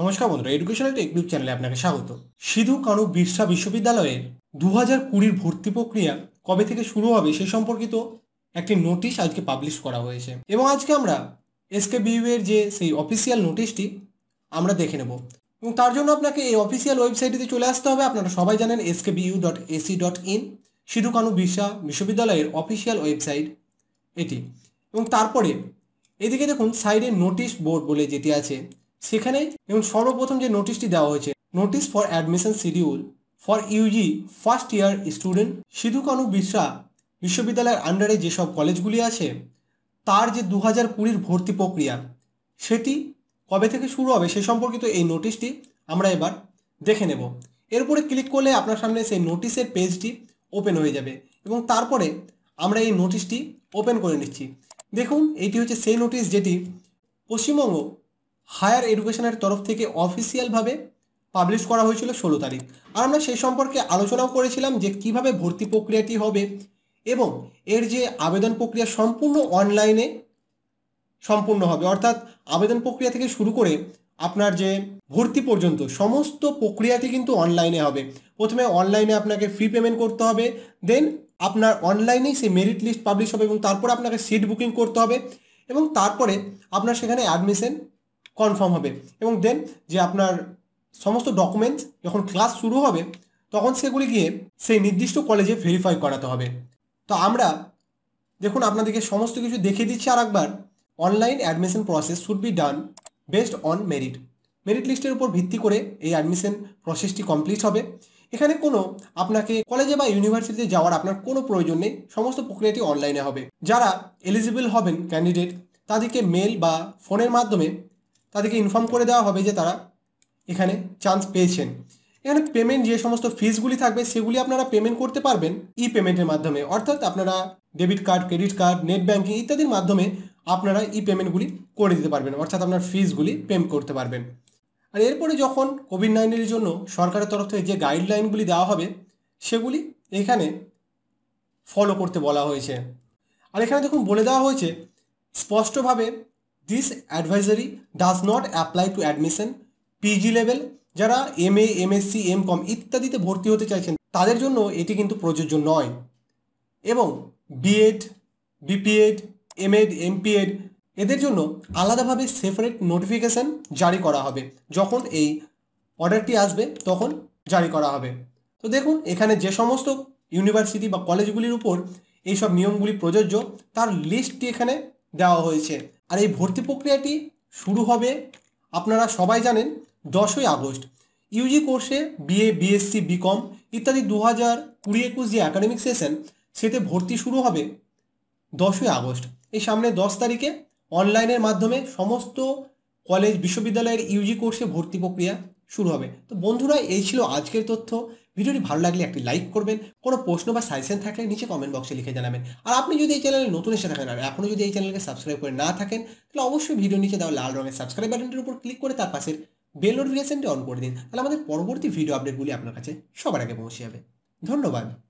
নমস্কার বন্ধুরা educational technique চ্যানেলে আপনাকে স্বাগত সিধু কানু বিরসা বিশ্ববিদ্যালয়ের দু হাজার কুড়ির ভর্তি প্রক্রিয়া কবে থেকে শুরু হবে সে সম্পর্কিত একটি নোটিশ আজকে পাবলিশ করা হয়েছে এবং আজকে আমরা এসকে এর যে সেই অফিসিয়াল নোটিশটি আমরা দেখে নেব এবং তার জন্য আপনাকে এই অফিসিয়াল ওয়েবসাইটটিতে চলে আসতে হবে আপনারা সবাই জানেন S K B U dot A C dot in Sidho Kanho Birsa বিশ্ববিদ্যালয়ের অফিসিয়াল ওয়েবসাইট এটি এবং তারপরে এদিকে দেখুন সাইডে নোটিশ বোর্ড বলে যেটি আছে সেখানে এবং সর্বপ্রথম যে নোটিশটি দেওয়া হয়েছে notice for admission schedule for U G first year student Sidho Kanho বিশ্রা বিশ্ববিদ্যালয়ের আন্ডারে যেসব কলেজগুলি আছে তার যে দু হাজার কুড়ির ভর্তি প্রক্রিয়া সেটি কবে থেকে শুরু হবে সে সম্পর্কিত এই নোটিশটি আমরা এবার দেখে নেব এরপরে ক্লিক করলে আপনার সামনে সেই নোটিশের পেজটি ওপেন হয়ে যাবে এবং তারপরে আমরা এই নোটিশটি ওপেন করে নিচ্ছি দেখুন এটি হচ্ছে সেই নোটিশ যেটি পশ্চিমবঙ্গ হায়ার এডুকেশনের তরফ থেকে অফিসিয়ালভাবে পাবলিশ করা হয়েছিল ষোলো তারিখ আর আমরা সেই সম্পর্কে আলোচনাও করেছিলাম যে কিভাবে ভর্তি প্রক্রিয়াটি হবে এবং এর যে আবেদন প্রক্রিয়া সম্পূর্ণ অনলাইনে সম্পূর্ণ হবে অর্থাৎ আবেদন প্রক্রিয়া থেকে শুরু করে আপনার যে ভর্তি পর্যন্ত সমস্ত প্রক্রিয়াটি কিন্তু অনলাইনে হবে প্রথমে অনলাইনে আপনাকে ফ্রি পেমেন্ট করতে হবে দেন আপনার অনলাইনেই সেই মেরিট লিস্ট পাবলিশ হবে এবং তারপরে আপনাকে সিট বুকিং করতে হবে এবং তারপরে আপনার সেখানে অ্যাডমিশন কনফার্ম হবে এবং দেন যে আপনার সমস্ত ডকুমেন্টস যখন ক্লাস শুরু হবে তখন সেগুলি গিয়ে সেই নির্দিষ্ট কলেজে ভেরিফাই করাতে হবে তো আমরা দেখুন আপনাদেরকে সমস্ত কিছু দেখিয়ে দিচ্ছি আর একবার online admission process should be done based on merit merit লিস্টের উপর ভিত্তি করে এই অ্যাডমিশন প্রসেসটি কমপ্লিট হবে এখানে কোনো আপনাকে কলেজে বা ইউনিভার্সিটিতে যাওয়ার আপনার কোনো প্রয়োজন নেই সমস্ত প্রক্রিয়াটি অনলাইনে হবে যারা এলিজিবল হবেন ক্যান্ডিডেট তাদেরকে মেল বা ফোনের মাধ্যমে তাদেরকে ইনফর্ম করে দেওয়া হবে যে তারা এখানে চান্স পেয়েছেন এখানে পেমেন্ট যে সমস্ত ফিজগুলি থাকবে সেগুলি আপনারা পেমেন্ট করতে পারবেন ই পেমেন্টের মাধ্যমে অর্থাৎ আপনারা debit card credit card net banking ইত্যাদির মাধ্যমে আপনারা ই পেমেন্টগুলি করে দিতে পারবেন অর্থাৎ আপনার ফিজগুলি পেম করতে পারবেন আর এরপরে যখন কোভিড নাইন্টিনের জন্য সরকারের তরফ থেকে যে গাইডলাইনগুলি দেওয়া হবে সেগুলি এখানে ফলো করতে বলা হয়েছে আর এখানে দেখুন বলে দেওয়া হয়েছে স্পষ্টভাবে this advisory does not apply to admission P G level যারা M A M S C M com ইত্যাদিতে ভর্তি হতে চাইছেন তাদের জন্য এটি কিন্তু প্রযোজ্য নয় এবং বিএড বিপিএড এমএড এমপিএড এদের জন্য আলাদাভাবে সেপারেট নোটিফিকেশান জারি করা হবে যখন এই অর্ডারটি আসবে তখন জারি করা হবে তো দেখুন এখানে যে সমস্ত ইউনিভার্সিটি বা কলেজগুলির উপর এইসব নিয়মগুলি প্রযোজ্য তার লিস্টটি এখানে দেওয়া হয়েছে আর এই ভর্তি প্রক্রিয়াটি শুরু হবে আপনারা সবাই জানেন দশই আগস্ট ইউজি কোর্সে বিএ বিএসসি বিকম ইত্যাদি দু হাজার কুড়ি একুশ যে অ্যাকাডেমিক সেশন সেতে ভর্তি শুরু হবে দশই আগস্ট এই সামনে দশ তারিখে অনলাইনের মাধ্যমে সমস্ত কলেজ বিশ্ববিদ্যালয়ের ইউজি কোর্সে ভর্তি প্রক্রিয়া শুরু হবে তো বন্ধুরা এই ছিল আজকের তথ্য ভিডিওটি ভালো লাগলে একটি লাইক করবেন কোনো প্রশ্ন বা সাজেশন থাকলে নিচে কমেন্ট বক্সে লিখে জানাবেন আর আপনি যদি এই চ্যানেলে নতুন এসে থাকেন আর এখনও যদি এই চ্যানেলকে সাবস্ক্রাইব করে না থাকেন তাহলে অবশ্যই ভিডিও নিচে দেওয়া লাল রঙের সাবস্ক্রাইব বাটনটির উপর ক্লিক করে তার পাশের বেল নোটিফিকেশনটি অন করে দিন তাহলে আমাদের পরবর্তী ভিডিও আপডেটগুলি আপনার কাছে সবার আগে পৌঁছে যাবে ধন্যবাদ